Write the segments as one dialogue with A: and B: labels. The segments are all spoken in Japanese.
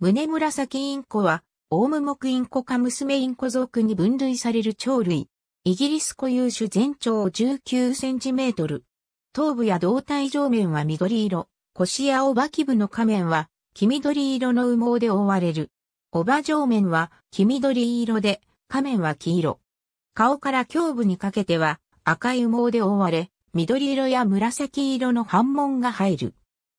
A: 胸紫インコは、オウム目インコか娘インコ族に分類される鳥類。
B: イギリス固有種全長19センチメートル。頭部や胴体上面は緑色。腰やおばき部の下面は、黄緑色の羽毛で覆われる。おば上面は黄緑色で、下面は黄色。顔から胸部にかけては赤い羽毛で覆われ、緑色や紫色の反紋が入る。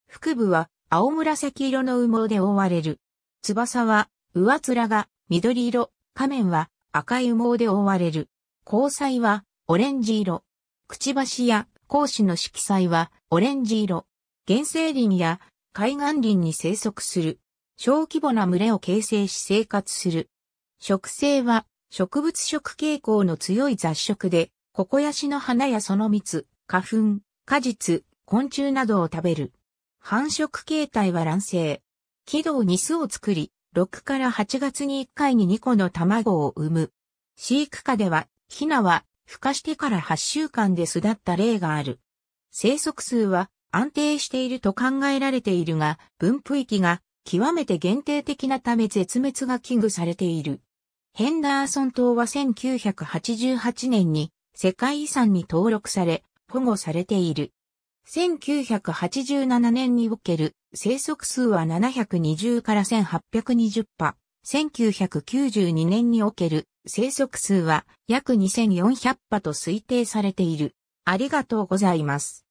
B: 腹部は青紫色の羽毛で覆われる。翼は、上面が緑色、仮面は赤い羽毛で覆われる。交際はオレンジ色。くちばしや光子の色彩はオレンジ色。原生林や海岸林に生息する。小規模な群れを形成し生活する。植生は植物食傾向の強い雑食で、ココヤシの花やその蜜、花粉、果実、昆虫などを食べる。繁殖形態は卵生。軌道に巣を作り、6から8月に1回に2個の卵を産む。飼育下では、ヒナは、孵化してから8週間で巣立った例がある。生息数は安定していると考えられているが、分布域が極めて限定的なため絶滅が危惧されている。ヘンダーソン島は1988年に世界遺産に登録され、保護されている。1987年における生息数は720から1820羽。1992年における生息数は約
A: 2400羽と推定されている。ありがとうございます。